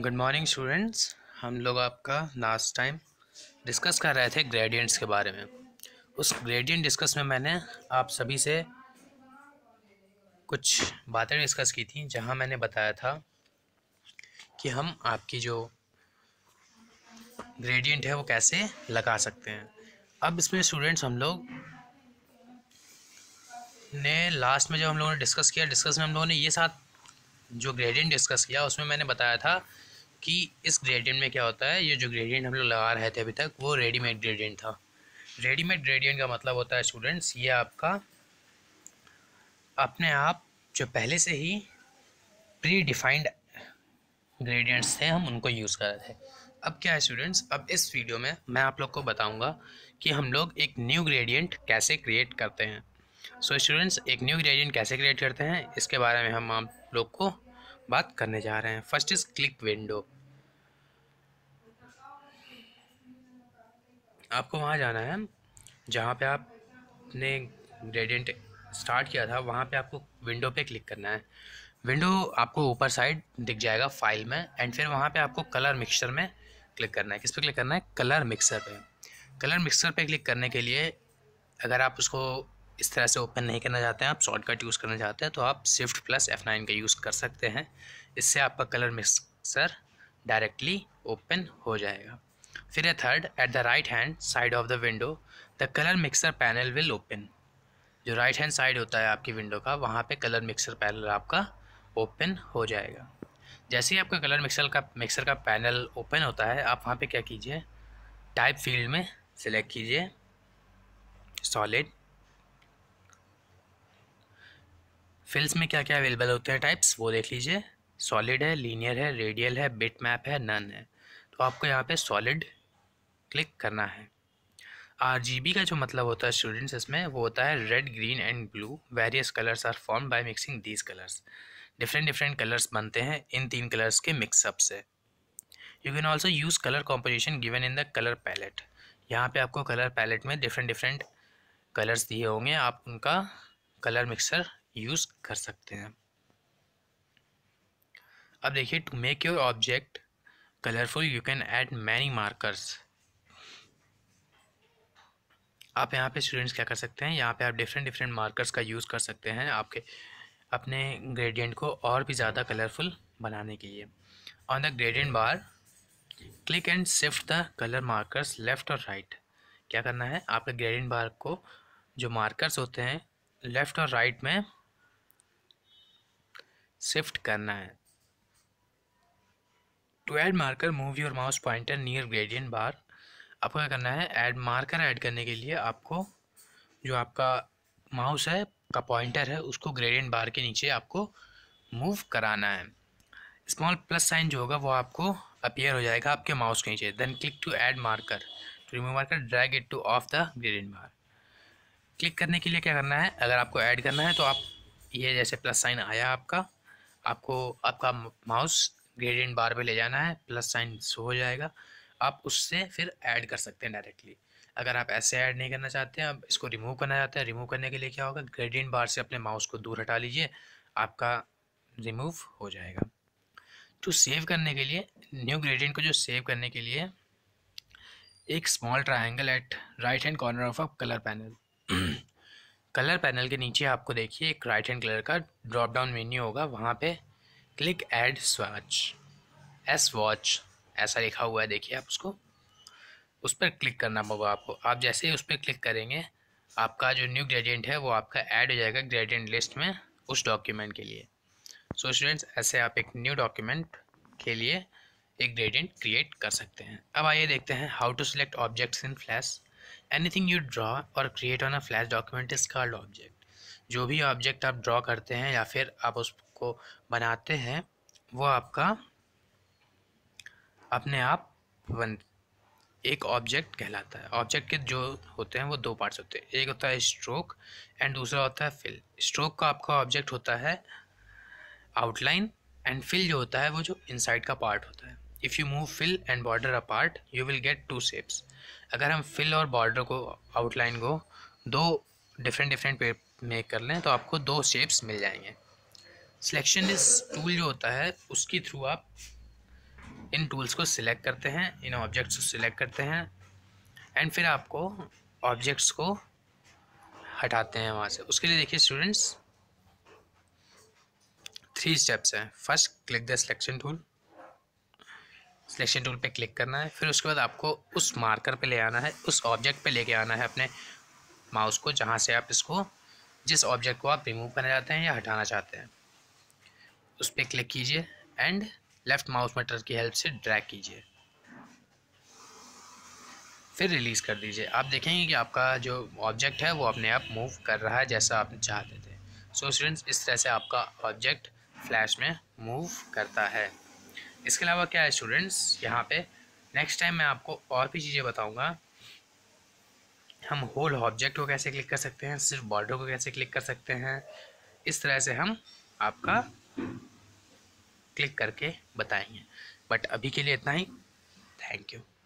good morning students हम लोग आपका लास्ट टाइम डिस्कस कर रहे थे ग्रेडियंट्स के बारे में उस ग्रेडियंट डिस्कस में मैंने आप सभी से कुछ बातें डिस्कस की थी जहां मैंने बताया था कि हम आपकी जो ग्रेडियंट है वो कैसे लगा सकते हैं अब इसमें स्टूडेंट्स हम लोग ने लास्ट में जब हम लोगों ने डिस्कस किया डिस्कस में हम लोगों ने ये साथ जो ग्रेडियंट डिस्कस किया उसमें मैंने बताया था कि इस ग्रेडियंट में क्या होता है ये जो ग्रेडियंट हम लोग लगा रहे थे अभी तक वो रेडीमेड ग्रेडियंट था रेडीमेड ग्रेडियंट का मतलब होता है स्टूडेंट्स ये आपका अपने आप जो पहले से ही प्री डिफाइंड ग्रेडियंट्स थे हम उनको यूज़ कर रहे थे अब क्या है स्टूडेंट्स अब इस वीडियो में मैं आप लोग को बताऊँगा कि हम लोग एक न्यू ग्रेडियंट कैसे क्रिएट करते हैं सो so, स्टूडेंट्स एक न्यू ग्रेडियंट कैसे क्रिएट करते हैं इसके बारे में हम आप लोग को बात करने जा रहे हैं फर्स्ट इज़ क्लिक विंडो आपको वहाँ जाना है जहाँ पे आपने ग्रेडियंट स्टार्ट किया था वहाँ पे आपको विंडो पे क्लिक करना है विंडो आपको ऊपर साइड दिख जाएगा फाइल में एंड फिर वहाँ पे आपको कलर मिक्सचर में क्लिक करना है किस पे क्लिक करना है कलर मिक्सर पे कलर मिक्सर पे क्लिक करने के लिए अगर आप उसको इस तरह से ओपन नहीं करना चाहते हैं आप शॉर्टकट यूज़ करना चाहते हैं तो आप स्विफ्ट प्लस एफ नाइन का यूज़ कर सकते हैं इससे आपका कलर मिक्सर डायरेक्टली ओपन हो जाएगा फिर है third at the right hand side of the window the colour mixer panel will open जो राइट हैंड साइड होता है आपकी विंडो का वहाँ पे कलर मिक्सर पैनल आपका ओपन हो जाएगा जैसे ही आपका कलर मिक्सर का मिक्सर का पैनल ओपन होता है आप वहाँ पे क्या कीजिए टाइप फील्ड में सेलेक्ट कीजिए सॉलिड फिल्स में क्या क्या अवेलेबल होते हैं टाइप्स वो देख लीजिए सॉलिड है लीनियर है रेडियल है बिट मैप है नन है तो आपको यहाँ पे सॉलिड क्लिक करना है आर का जो मतलब होता है स्टूडेंट्स इसमें वो होता है red green and blue various colours are form by mixing these colours different different colours बनते हैं इन तीन कलर्स के मिक्सअप से you can also use colour composition given in the colour palette यहाँ पे आपको कलर पैलेट में डिफरेंट डिफरेंट कलर्स दिए होंगे आप उनका कलर मिक्सर यूज़ कर सकते हैं अब देखिए to make your object colourful you can add many markers आप यहाँ पे स्टूडेंट्स क्या कर सकते हैं यहाँ पे आप डिफरेंट डिफरेंट मार्कर्स का यूज़ कर सकते हैं आपके अपने ग्रेडियंट को और भी ज़्यादा कलरफुल बनाने के लिए on the gradient bar click and shift the colour markers left और राइट क्या करना है आपके ग्रेडियंट बार को जो मार्कर्स होते हैं लेफ़्ट और राइट में शिफ्ट करना है to to add marker move your mouse pointer near gradient bar आपको क्या करना है ऐड मार्कर ऐड करने के लिए आपको जो आपका माउस है का पॉइंटर है उसको ग्रेडियंट बार के नीचे आपको मूव कराना है स्मॉल प्लस साइन जो होगा वो आपको अपियर हो जाएगा आपके माउस के नीचे then click to add marker to remove marker drag it to off the gradient bar click करने के लिए क्या करना है अगर आपको ऐड करना है तो आप ये जैसे प्लस साइन आया आपका आपको आपका माउस ग्रेडियंट बार पे ले जाना है प्लस साइन शो हो जाएगा आप उससे फिर ऐड कर सकते हैं डायरेक्टली अगर आप ऐसे ऐड नहीं करना चाहते हैं आप इसको रिमूव करना चाहते हैं रिमूव करने के लिए क्या होगा ग्रेडियंट बार से अपने माउस को दूर हटा लीजिए आपका रिमूव हो जाएगा तो सेव करने के लिए न्यू ग्रेडियंट को जो सेव करने के लिए एक small triangle at right hand corner of a colour panel colour panel के नीचे आपको देखिए एक राइट हैंड कलर का ड्रॉप डाउन मेन्यू होगा वहाँ पे click add swatch S watch ऐसा लिखा हुआ है देखिए आप उसको उस पर क्लिक करना होगा आपको आप जैसे ही उस पर क्लिक करेंगे आपका जो न्यू ग्रेडियंट है वो आपका ऐड हो जाएगा ग्रेडियंट लिस्ट में उस डॉक्यूमेंट के लिए सो so स्टूडेंट्स ऐसे आप एक न्यू डॉक्यूमेंट के लिए एक ग्रेडियंट क्रिएट कर सकते हैं अब आइए देखते हैं how to select objects in Flash thing you draw और create on a Flash document is called object जो भी ऑब्जेक्ट आप ड्रॉ करते हैं या फिर आप उसको बनाते हैं वो आपका अपने आप बन एक ऑब्जेक्ट कहलाता है ऑब्जेक्ट के जो होते हैं वो दो पार्ट्स होते हैं एक होता है स्ट्रोक एंड दूसरा होता है फिल स्ट्रोक का आपका ऑब्जेक्ट होता है आउटलाइन एंड फिल जो होता है वो जो इनसाइड का पार्ट होता है if you move fill and border apart you will get two shapes अगर हम फिल और बॉर्डर को आउटलाइन को दो डिफरेंट डिफरेंट पेप मेक कर लें तो आपको दो शेप्स मिल जाएंगे सिलेक्शन इस टूल जो होता है उसके थ्रू आप इन टूल्स को सिलेक्ट करते हैं इन ऑब्जेक्ट्स को सिलेक्ट करते हैं एंड फिर आपको ऑब्जेक्ट्स को हटाते हैं वहाँ से उसके लिए देखिए स्टूडेंट्स थ्री स्टेप्स हैं first click the selection tool selection tool पे क्लिक करना है फिर उसके बाद आपको उस मार्कर पे ले आना है उस ऑब्जेक्ट पे लेके आना है अपने माउस को जहाँ से आप इसको जिस ऑब्जेक्ट को आप रिमूव करना चाहते हैं या हटाना चाहते हैं उस पर क्लिक कीजिए एंड लेफ़्ट माउस मटर की हेल्प से ड्रैग कीजिए फिर रिलीज़ कर दीजिए आप देखेंगे कि आपका जो ऑब्जेक्ट है वो अपने आप मूव कर रहा है जैसा आप चाहते थे सो so, स्टूडेंट्स इस तरह से आपका ऑब्जेक्ट फ्लैश में मूव करता है इसके अलावा क्या है स्टूडेंट्स यहाँ पे नेक्स्ट टाइम मैं आपको और भी चीज़ें बताऊँगा हम होल ऑब्जेक्ट को कैसे क्लिक कर सकते हैं सिर्फ बॉर्डर को कैसे क्लिक कर सकते हैं इस तरह से हम आपका क्लिक करके बताएंगे बट अभी के लिए इतना ही थैंक यू